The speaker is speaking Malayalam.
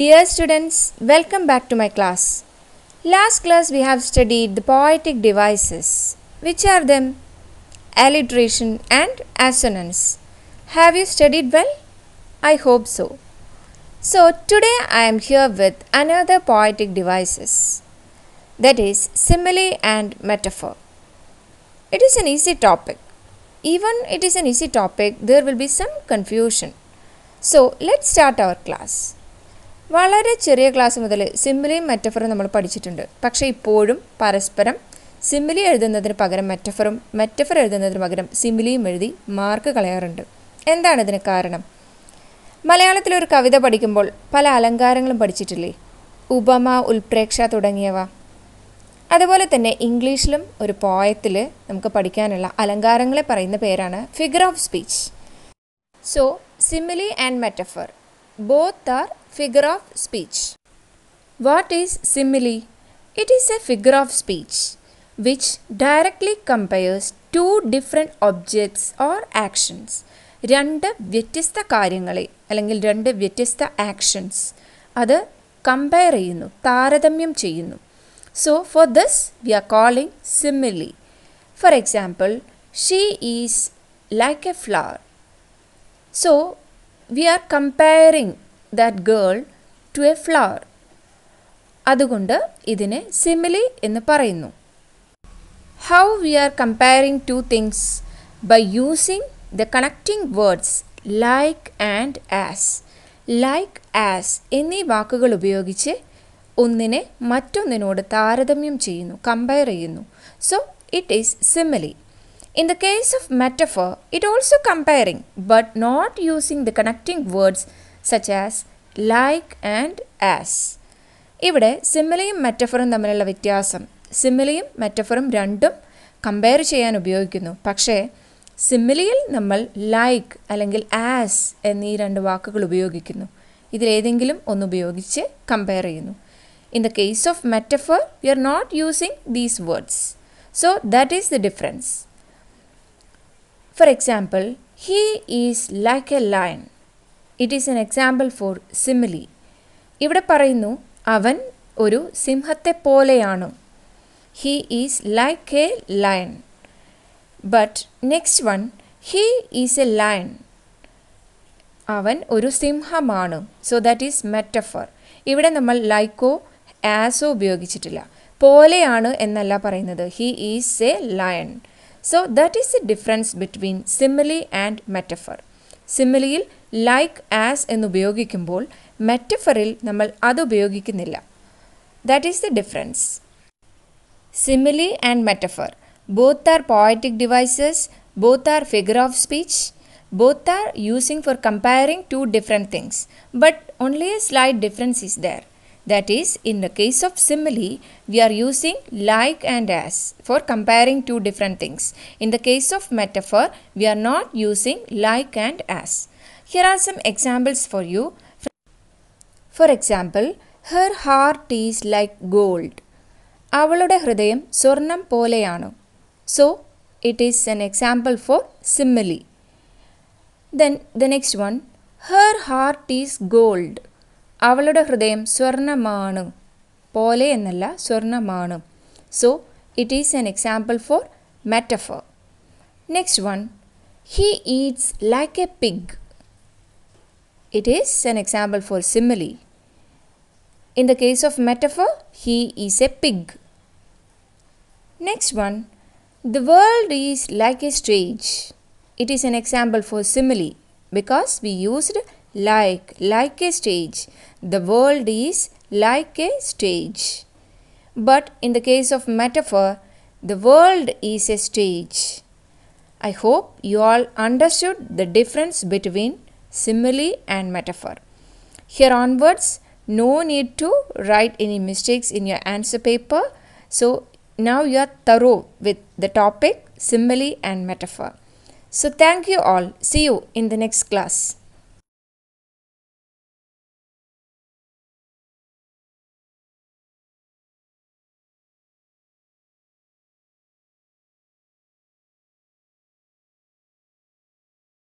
Dear students, welcome back to my class. Last class we have studied the poetic devices. Which are them? Alliteration and assonance. Have you studied well? I hope so. So today I am here with another poetic devices. That is simile and metaphor. It is an easy topic. Even it is an easy topic, there will be some confusion. So let's start our class. വളരെ ചെറിയ ക്ലാസ് മുതൽ സിമ്മിലിയും മെറ്റഫറും നമ്മൾ പഠിച്ചിട്ടുണ്ട് പക്ഷേ ഇപ്പോഴും പരസ്പരം സിമ്മിലി എഴുതുന്നതിന് പകരം മെറ്റഫറും മെറ്റഫർ എഴുതുന്നതിന് പകരം സിമ്മിലിയും എഴുതി മാർക്ക് കളയാറുണ്ട് എന്താണ് ഇതിന് കാരണം മലയാളത്തിൽ ഒരു കവിത പഠിക്കുമ്പോൾ പല അലങ്കാരങ്ങളും പഠിച്ചിട്ടില്ലേ ഉപമ ഉൽപ്രേക്ഷ തുടങ്ങിയവ അതുപോലെ തന്നെ ഇംഗ്ലീഷിലും ഒരു പോയത്തിൽ നമുക്ക് പഠിക്കാനുള്ള അലങ്കാരങ്ങളെ പറയുന്ന പേരാണ് figure of speech so simile and metaphor both are figure of speech. What is simile? It is a figure of speech which directly compares two different objects or actions. രണ്ട് വ്യത്യസ്ത കാര്യങ്ങളെ അല്ലെങ്കിൽ രണ്ട് വ്യത്യസ്ത ആക്ഷൻസ് അത് കമ്പയർ ചെയ്യുന്നു താരതമ്യം ചെയ്യുന്നു so for this we are calling simile for example she is like a flower so we are comparing that girl to a flower അതുകൊണ്ട് ഇതിനെ സിമിലി എന്ന് പറയുന്നു how we are comparing two things by using the connecting words like and as like as എന്നീ വാക്കുകൾ ഉപയോഗിച്ച് ഒന്നിനെ മറ്റൊന്നിനോട് താരതമ്യം ചെയ്യുന്നു കമ്പയർ ചെയ്യുന്നു so it is simile in the case of metaphor it also comparing but not using the connecting words such as like and as ഇവിടെ സിമിലയും മെറ്റഫറും തമ്മിലുള്ള വ്യത്യാസം സിമിലയും മെറ്റഫറും രണ്ടും കമ്പയർ ചെയ്യാൻ ഉപയോഗിക്കുന്നു പക്ഷേ സിമിലിയിൽ നമ്മൾ ലൈക്ക് അല്ലെങ്കിൽ ആസ് എന്നീ രണ്ട് വാക്കുകൾ ഉപയോഗിക്കുന്നു ഇതിലേതെങ്കിലും ഒന്ന് ഉപയോഗിച്ച് കമ്പയർ ചെയ്യുന്നു in the case of metaphor you are not using these words so that is the difference for example he is like a lion it is an example for simile ഇവിടെ പറയുന്നു അവൻ ഒരു സിംഹത്തെ പോലെയാണ് he is like a lion but next one he is a lion അവൻ ഒരു സിംഹമാണ് സോ ദാറ്റ് ഈസ് മെറ്റഫർ ഇവിടെ നമ്മൾ ലൈക്കോ ആസോ ഉപയോഗിച്ചിട്ടില്ല പോലെയാണ് എന്നല്ല പറയുന്നത് he is a lion so that is a difference between simile and metaphor സിമിലിയിൽ ലൈക്ക് ആസ് എന്നുപയോഗിക്കുമ്പോൾ മെറ്റഫറിൽ നമ്മൾ അത് ഉപയോഗിക്കുന്നില്ല that is the difference simile and metaphor both are poetic devices both are figure of speech both are using for comparing two different things but only a slight difference is there that is, in the case of simile, we are using like and as for comparing two different things. In the case of metaphor, we are not using like and as. Here are some examples for you. For example, her heart is like gold. അവളുടെ ഹൃദയം സ്വർണം sornam so So, it is an example for simile. Then the next one, her heart is gold. അവളുടെ ഹൃദയം സ്വർണമാണ് പോലെ എന്നല്ല സ്വർണമാണ് so it is an example for metaphor next one he eats like a pig it is an example for simile In the case of metaphor, he is a pig. Next one, the world is like a stage. It is an example for simile because we used like like a stage the world is like a stage but in the case of metaphor the world is a stage i hope you all understood the difference between simile and metaphor here onwards no need to write any mistakes in your answer paper so now you are thorough with the topic simile and metaphor so thank you all see you in the next class